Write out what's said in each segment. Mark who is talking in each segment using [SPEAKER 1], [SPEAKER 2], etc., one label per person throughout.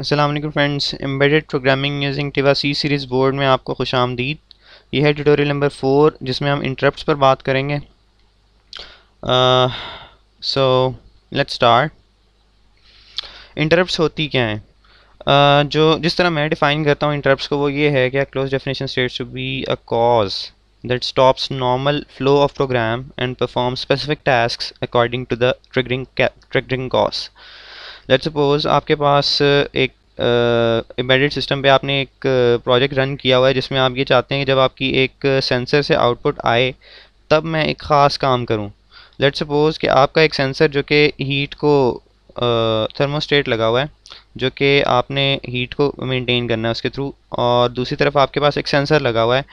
[SPEAKER 1] Aslam friends embedded programming using Tiva C series board में आपको खुश आमदीद यह है ट्यूटोरियल नंबर फोर जिसमें हम इंटरप्ट्स पर बात करेंगे सो लेट्स स्टार्ट इंटरप्ट्स होती क्या हैं uh, जो जिस तरह मैं डिफ़ाइन करता हूँ इंटरप्ट्स को वो ये है कि close definition states to be a cause that stops normal flow of program and perform specific task according to the triggering triggering cause let suppose आपके पास एक एम्बेडेड uh, सिस्टम पे आपने एक प्रोजेक्ट uh, रन किया हुआ है जिसमें आप ये चाहते हैं कि जब आपकी एक सेंसर से आउटपुट आए तब मैं एक ख़ास काम करूं लेट सपोज़ कि आपका एक सेंसर जो कि हीट को थर्मोस्टेट लगा हुआ है जो कि आपने हीट को मेंटेन करना है उसके थ्रू और दूसरी तरफ आपके पास एक सेंसर लगा हुआ है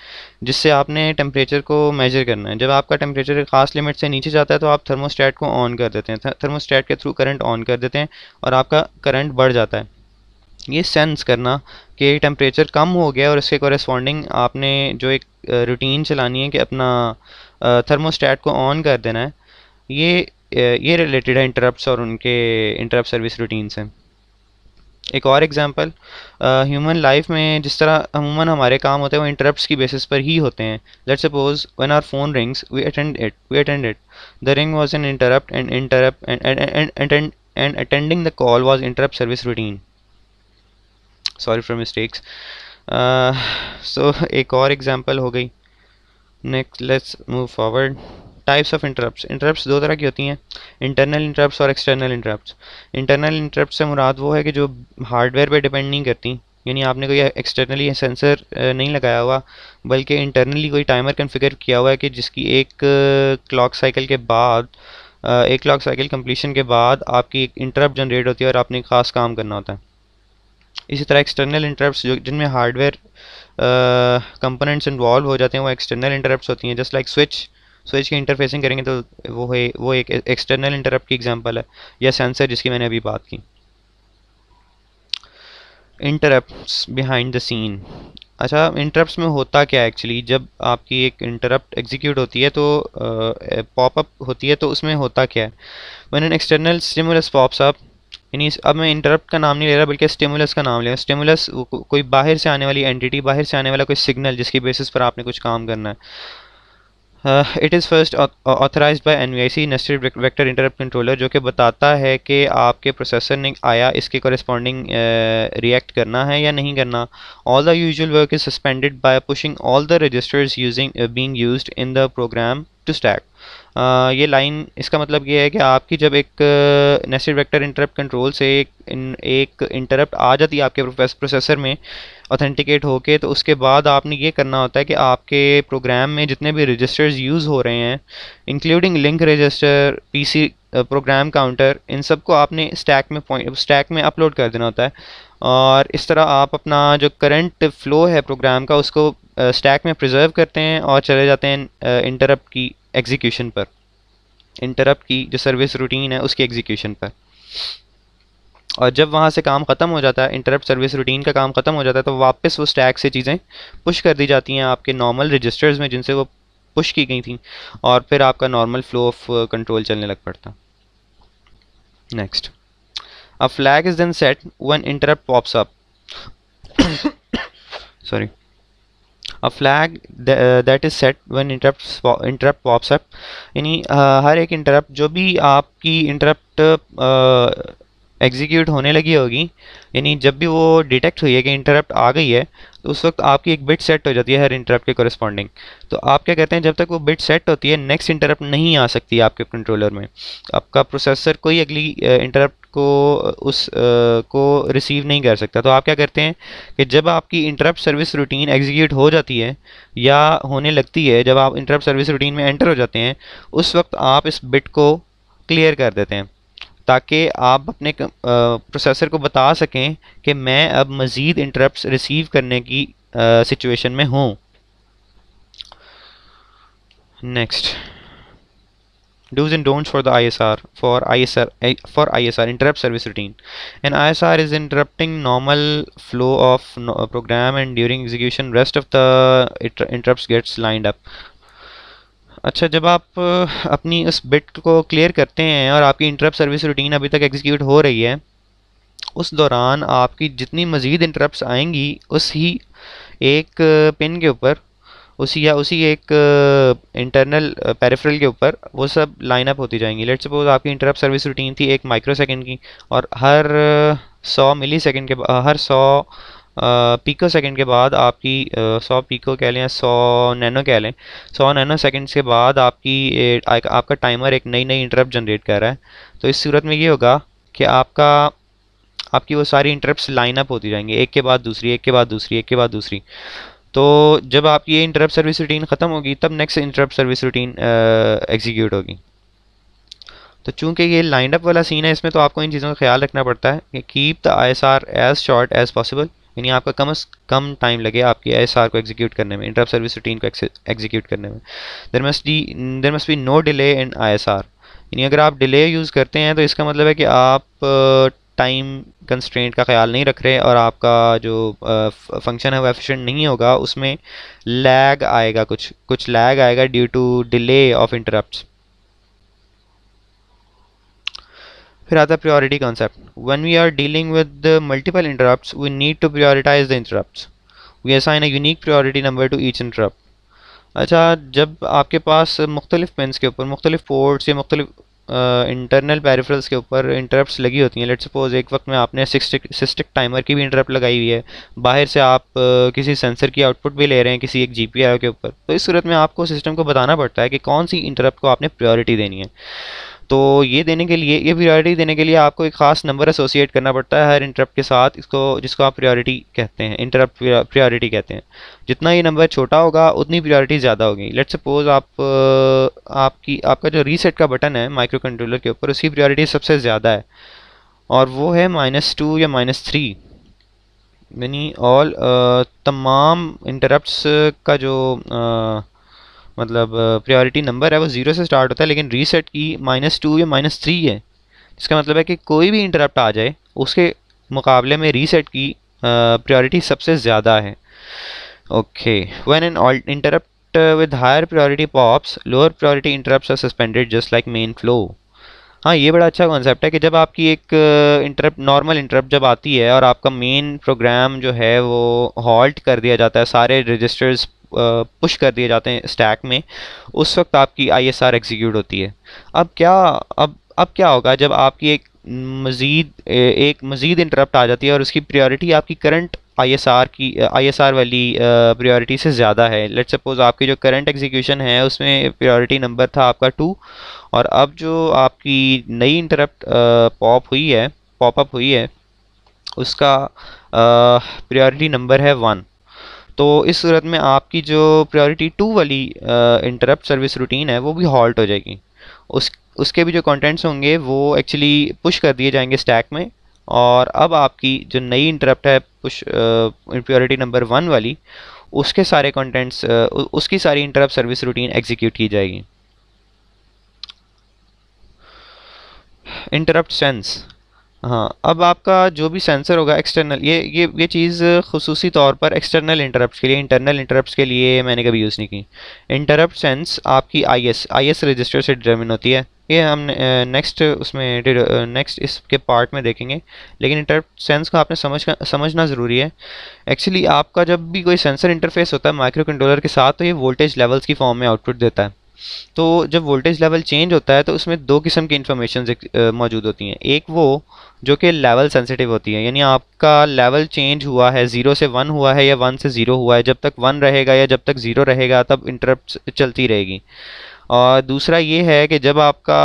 [SPEAKER 1] जिससे आपने टेम्परेचर को मेजर करना है जब आपका टेम्परेचर खास लिमिट से नीचे जाता है तो आप थर्मोस्टेट को ऑन कर देते हैं थर्मोस्टेट के थ्रू करंट ऑन कर देते हैं और आपका करंट बढ़ जाता है ये सेंस करना कि टेम्परेचर कम हो गया और इसके कॉरेस्पॉन्डिंग आपने जो एक रूटीन चलानी है कि अपना थर्मोस्टेट को ऑन कर देना है ये ये रिलेटेड है इंटरप्ट और उनके इंटरप्ट सर्विस रूटीन से एक और एग्जांपल ह्यूमन लाइफ में जिस तरह अमूमन हमारे काम होते हैं वो इंटरप्ट्स की बेसिस पर ही होते हैं let suppose when our phone rings we attend it we attend it the ring was an interrupt and interrupt and and attending the call was interrupt service routine sorry for mistakes so एक और example हो गई next let's move forward types of interrupt interrupt दो तरह की होती हैं internal interrupt और एक्सटर्नल इंटरप्ट इंटरनल इंटरप्ट से मुराद वो है कि जो हार्डवेयर पे डिपेंड नहीं करती यानी आपने कोई एक्सटर्नली सेंसर नहीं लगाया हुआ बल्कि इंटरनली कोई टाइमर कन्फिगर किया हुआ है कि जिसकी एक क्लॉक साइकिल के बाद एक क्लॉक साइकिल कंप्लीशन के बाद आपकी एक इंटरप्ट जनरेट होती है और आपने खास काम करना होता है इसी तरह एक्सटर्नल इंटरप्ट जो जिनमें हार्डवेयर कंपोनेंट्स इन्वॉल्व हो जाते हैं वो एक्सटर्नल इंटरप्ट होती हैं जस्ट लाइक स्विच स्विच की इंटरफेसिंग करेंगे तो वो है वो एक एक्सटर्नल इंटरप्ट की एग्जांपल है या सेंसर जिसकी मैंने अभी बात की इंटरप्ट्स बिहाइंड द सीन अच्छा इंटरप्ट्स में होता क्या एक्चुअली जब आपकी एक इंटरप्ट एग्जीक्यूट होती है तो पॉपअप होती है तो उसमें होता क्या है when an external stimulus pops up यानी अब मैं इंटरप्ट का नाम नहीं ले रहा बल्कि स्टिमुलस का नाम ले रहा स्टिमुलस को, कोई बाहर से आने वाली एंटिटी बाहर से आने वाला कोई सिग्नल जिसकी बेसिस पर आपने कुछ काम करना है Uh, it is first authorized by NVIC nested vector interrupt controller जो कि बताता है कि आपके प्रोसेसर ने आया इसके corresponding रिएक्ट uh, करना है या नहीं करना all the usual work is suspended by pushing all the registers using uh, being used in the program to stack ये लाइन इसका मतलब ये है कि आपकी जब एक नेस्टेड वेक्टर इंटरप्ट कंट्रोल से एक इन, एक इंटरप्ट आ जाती है आपके प्रोसेसर में ऑथेंटिकेट होके तो उसके बाद आपने ये करना होता है कि आपके प्रोग्राम में जितने भी रजिस्टर्स यूज़ हो रहे हैं including link register PC program counter इन सब को आपने स्टैक में पॉइंट स्टैक में अपलोड कर देना होता है और इस तरह आप अपना जो करंट फ़्लो है प्रोग्राम का उसको स्टैक में प्रिजर्व करते हैं और चले जाते हैं इंटरप्ट की एग्जीक्यूशन पर इंटरप्ट की जो सर्विस रूटीन है उसकी एग्जीक्यूशन पर और जब वहाँ से काम ख़त्म हो जाता है इंटरप्ट सर्विस रूटीन का काम ख़त्म हो जाता है तो वापस वो स्टैक से चीज़ें पुश कर दी जाती हैं आपके नॉर्मल रजिस्टर्स में जिनसे वो पुश की गई थी और फिर आपका नॉर्मल फ्लो ऑफ कंट्रोल चलने लग पड़ता next a flag is then set when interrupt pops up sorry a flag th that is set when interrupts interrupt pops up यानी हर एक interrupt जो भी आपकी interrupt एग्जीक्यूट होने लगी होगी यानी जब भी वो डिटेक्ट हुई है कि इंटरप्ट आ गई है तो उस वक्त आपकी एक बिट सेट हो जाती है हर इंटरप्ट के कॉरस्पॉन्डिंग तो आप क्या कहते हैं जब तक वो बिट सेट होती है नेक्स्ट इंटरप्ट नहीं आ सकती आपके कंट्रोलर में आपका प्रोसेसर कोई अगली इंटरप्ट को उस आ, को रिसीव नहीं कर सकता तो आप क्या करते हैं कि जब आपकी इंटरप्ट सर्विस रूटीन एग्जीक्यूट हो जाती है या होने लगती है जब आप इंटरप्ट सर्विस रूटीन में एंटर हो जाते हैं उस वक्त आप इस बिट को क्लियर कर देते हैं ताकि आप अपने प्रोसेसर को बता सकें कि मैं अब मज़ीद इंटरप्ट रिसीव करने की सिचुएशन में हूँ next dos and don'ts for the I S R for I S R for I S R interrupt service routine and I S R is interrupting normal flow of program and during execution rest of the interrupt gets lined up अच्छा जब आप अपनी उस bit को clear करते हैं और आपकी इंटरप्ट सर्विस रूटीन अभी तक एग्जीक्यूट हो रही है उस दौरान आपकी जितनी मज़ीद इंटरप्ट्स आएंगी उस ही एक पिन के ऊपर उसी या उसी एक इंटरनल पेरिफेरल के ऊपर वो सब लाइनअप होती जाएंगी लेट सपोज आपकी इंटरप्ट सर्विस रूटीन थी एक माइक्रो सेकेंड की और हर सौ मिली सेकेंड के हर सौ पिको सेकेंड के बाद आपकी सौ पिको कह लें सौ नैनो कह लें सौ नैनो सेकेंड्स के बाद आपकी ए, आ, आपका टाइमर एक नई नई इंटरप्ट जनरेट कर रहा है तो इस सूरत में ये होगा कि आपका आपकी वो सारी इंटरप्ट लाइनअप होती जाएंगी एक के बाद दूसरी एक के बाद दूसरी एक के बाद दूसरी तो जब आपकी ये इंटरप्ट सर्विस रूटीन ख़त्म होगी तब next interrupt service routine execute होगी तो चूंकि ये लाइनअप वाला सीन है इसमें तो आपको इन चीज़ों का ख्याल रखना पड़ता है कि keep the I S R as short as possible यानी आपका कम अज कम टाइम लगे आपकी एस को एग्जीक्यूट करने में इंटरप सर्विस रूटीन को एग्जीक्यूट करने में there must be there must be no delay in I यानी अगर आप डिले यूज़ करते हैं तो इसका मतलब है कि आप टाइम कंस्ट्रेंट का ख्याल नहीं रख रहे और आपका जो फंक्शन है वो एफिशिएंट नहीं होगा उसमें लैग आएगा कुछ कुछ लैग आएगा due to delay of interrupts फिर आता है priority concept when we are dealing with multiple interrupts we need to prioritize the interrupts we assign a unique priority number to each interrupt अच्छा जब आपके पास मुख्तलिफ पेंस के ऊपर मुख्तलिफ पोर्ट्स या मुख्तलिफ इंटरनल पैरिफरल्स के ऊपर इंटरप्ट्स लगी होती हैं लेट सपोज एक वक्त में आपने सिस्टिक सिस्टिक टाइमर की भी इंटरप्ट लगाई हुई है बाहर से आप uh, किसी सेंसर की आउटपुट भी ले रहे हैं किसी एक जी के ऊपर तो इस सूरत में आपको सिस्टम को बताना पड़ता है कि कौन सी इंटरप्ट को आपने प्रायोरिटी देनी है तो ये देने के लिए ये प्रायोरिटी देने के लिए आपको एक ख़ास नंबर एसोसिएट करना पड़ता है हर इंटरप्ट के साथ इसको जिसको आप प्रायोरिटी कहते हैं इंटरप्ट प्रायोरिटी कहते हैं जितना ये नंबर छोटा होगा उतनी प्रायोरिटी ज़्यादा होगी लेट सपोज आप आपकी आपका जो रीसेट का बटन है माइक्रो कंट्रोलर के ऊपर उसकी प्रायोरिटी सबसे ज़्यादा है और वो है माइनस टू या माइनस थ्री यानी ऑल तमाम इंटरप्ट का जो मतलब प्रायोरिटी uh, नंबर है वो ज़ीरो से स्टार्ट होता है लेकिन रीसेट की माइनस टू या माइनस थ्री है इसका मतलब है कि कोई भी इंटरप्ट आ जाए उसके मुकाबले में रीसेट की प्रायोरिटी uh, सबसे ज़्यादा है okay when an interrupt with higher priority pops lower priority interrupt are suspended just like main flow हाँ ये बड़ा अच्छा कॉन्सेप्ट है कि जब आपकी एक इंटरप्ट नॉर्मल इंटरप्ट जब आती है और आपका मेन प्रोग्राम जो है वो हॉल्ट कर दिया जाता है सारे रजिस्टर्स पुश कर दिए जाते हैं स्टैक में उस वक्त आपकी आई एस आर एग्जीक्यूट होती है अब क्या अब अब क्या होगा जब आपकी एक मज़ीद एक मज़ीद इंटरप्ट आ जाती है और उसकी प्रायोरिटी आपकी करंट आई एस आर की आई एस आर वाली प्रायोरिटी से ज़्यादा है लेट सपोज़ आपकी जो करंट एग्जीक्यूशन है उसमें प्रायोरिटी नंबर था आपका टू और अब जो आपकी नई इंटरप्ट पॉप हुई है पॉपअप हुई है उसका प्रायोरिटी नंबर है वन तो इस सूरत में आपकी जो प्रायोरिटी टू वाली इंटरप्ट सर्विस रूटीन है वो भी हॉल्ट हो जाएगी उस उसके भी जो कंटेंट्स होंगे वो एक्चुअली पुश कर दिए जाएंगे स्टैक में और अब आपकी जो नई इंटरप्ट है पुश प्रायोरिटी नंबर वन वाली उसके सारे कंटेंट्स उसकी सारी इंटरप्ट सर्विस रूटीन एग्जीक्यूट की जाएगी इंटरप्ट सेंस हाँ अब आपका जो भी सेंसर होगा एक्सटर्नल ये ये ये चीज़ खसूस तौर पर एक्सटर्नल इंटरप्ट के लिए इंटरनल इंटरप्ट के लिए मैंने कभी यूज़ नहीं की इंटरप्ट सेंस आपकी I S I S register से डिटर्मिन होती है ये हम नेक्स्ट उसमें नेक्स्ट इसके पार्ट में देखेंगे लेकिन इंटरप्ट सेंस को आपने समझ समझना ज़रूरी है एक्चुअली आपका जब भी कोई सेंसर इंटरफेस होता है माइक्रो कंट्रोलर के साथ तो ये वोल्टेज लेवल्स की फॉर्म में आउटपुट देता है तो जब वोल्टेज लेवल चेंज होता है तो उसमें दो किस्म की इन्फॉर्मेशन मौजूद होती हैं एक वो जो कि लेवल सेंसिटिव होती है यानी आपका लेवल चेंज हुआ है ज़ीरो से वन हुआ है या वन से ज़ीरो हुआ है जब तक वन रहेगा या जब तक ज़ीरो रहेगा तब इंटरप्ट चलती रहेगी और दूसरा ये है कि जब आपका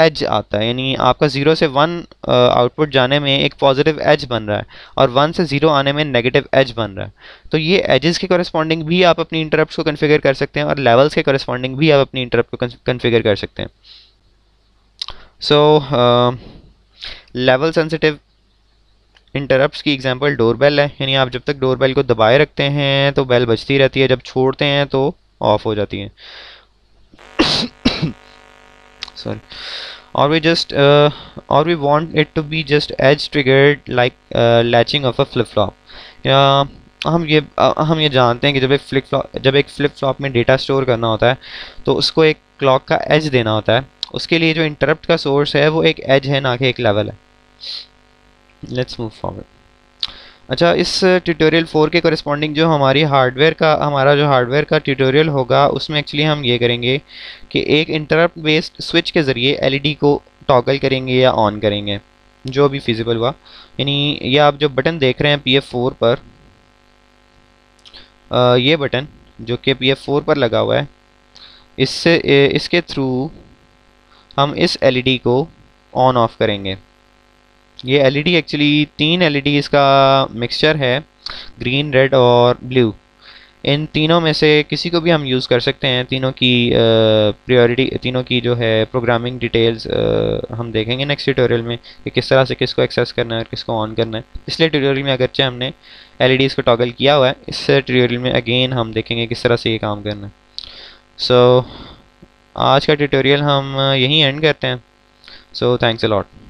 [SPEAKER 1] एज आता है यानी आपका ज़ीरो से वन आउटपुट जाने में एक पॉजिटिव एज बन रहा है और वन से ज़ीरो आने में नेगेटिव एज बन रहा है तो ये एजेस के करस्पॉन्डिंग भी आप अपनी इंटरप्ट को कन्फिगर कर सकते हैं और लेवल्स के करस्पॉन्डिंग भी आप अपनी इंटरप्ट को कन्फिगर कर सकते हैं सो लेवल सेंसिटिव इंटरप्ट्स की एग्जांपल डोरबेल है यानी आप जब तक डोरबेल को दबाए रखते हैं तो बेल बजती रहती है जब छोड़ते हैं तो ऑफ हो जाती है sorry or we just uh, or we want it to be just edge triggered like uh, latching of a flip flop uh, हम ये आ, हम ये जानते हैं कि जब एक फ्लिप फ्लॉप जब एक फ्लिप फ्लॉप में डेटा स्टोर करना होता है तो उसको एक क्लॉक का एज देना होता है उसके लिए जो इंटरप्ट का सोर्स है वो एक एज है ना कि एक लेवल है लेट्स मूव फॉरवर्ड अच्छा इस ट्यूटोरियल फोर के करस्पॉन्डिंग जो हमारी हार्डवेयर का हमारा जो हार्डवेयर का ट्यूटोरियल होगा उसमें एक्चुअली हम ये करेंगे कि एक इंटरप्ट बेस्ड स्विच के ज़रिए एलईडी e को टॉगल करेंगे या ऑन करेंगे जो भी फिजिबल हुआ यानी ये आप जो बटन देख रहे हैं पी एफ फोर पर आ, ये बटन जो कि पी एफ फोर पर लगा हुआ है इससे इसके थ्रू हम इस एल e को ऑन ऑफ करेंगे ये एलईडी एक्चुअली e तीन एलईडी e इसका मिक्सचर है ग्रीन रेड और ब्लू इन तीनों में से किसी को भी हम यूज़ कर सकते हैं तीनों की प्रायोरिटी तीनों की जो है प्रोग्रामिंग डिटेल्स हम देखेंगे नेक्स्ट ट्यूटोरियल में कि किस तरह से किसको एक्सेस करना है और किसको ऑन करना है पिछले ट्यूटोरियल में अगरचे हमने एल को टॉगल किया हुआ है इस ट्यूटोरियल में अगेन हम देखेंगे किस तरह से ये काम करना है सो so, आज का ट्यूटोरियल हम यहीं एंड करते हैं सो थैंक्स अ लॉट